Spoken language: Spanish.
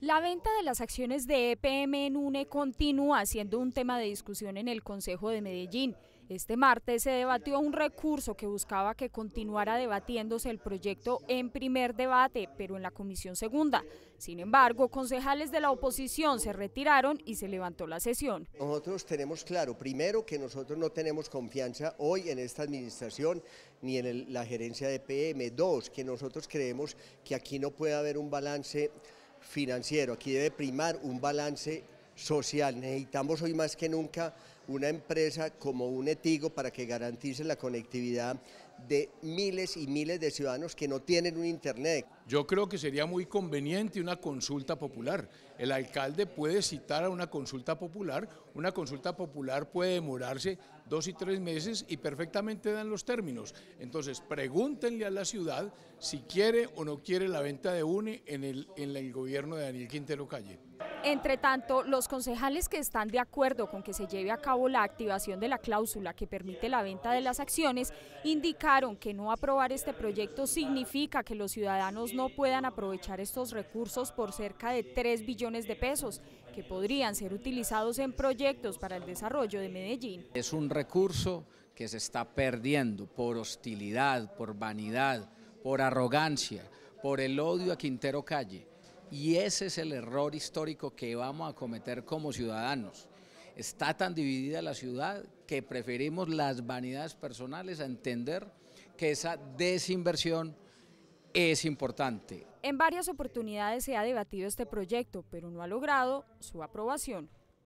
La venta de las acciones de EPM en UNE continúa siendo un tema de discusión en el Consejo de Medellín. Este martes se debatió un recurso que buscaba que continuara debatiéndose el proyecto en primer debate, pero en la comisión segunda. Sin embargo, concejales de la oposición se retiraron y se levantó la sesión. Nosotros tenemos claro, primero, que nosotros no tenemos confianza hoy en esta administración ni en la gerencia de EPM. Dos, que nosotros creemos que aquí no puede haber un balance financiero. Aquí debe primar un balance social. Necesitamos hoy más que nunca una empresa como un etigo para que garantice la conectividad de miles y miles de ciudadanos que no tienen un Internet. Yo creo que sería muy conveniente una consulta popular. El alcalde puede citar a una consulta popular, una consulta popular puede demorarse dos y tres meses y perfectamente dan los términos. Entonces, pregúntenle a la ciudad si quiere o no quiere la venta de UNE en el, en el gobierno de Daniel Quintero Calle. Entre tanto, los concejales que están de acuerdo con que se lleve a cabo la activación de la cláusula que permite la venta de las acciones indicaron que no aprobar este proyecto significa que los ciudadanos no puedan aprovechar estos recursos por cerca de 3 billones de pesos que podrían ser utilizados en proyectos para el desarrollo de Medellín. Es un recurso que se está perdiendo por hostilidad, por vanidad, por arrogancia, por el odio a Quintero Calle y ese es el error histórico que vamos a cometer como ciudadanos. Está tan dividida la ciudad que preferimos las vanidades personales a entender que esa desinversión es importante. En varias oportunidades se ha debatido este proyecto, pero no ha logrado su aprobación.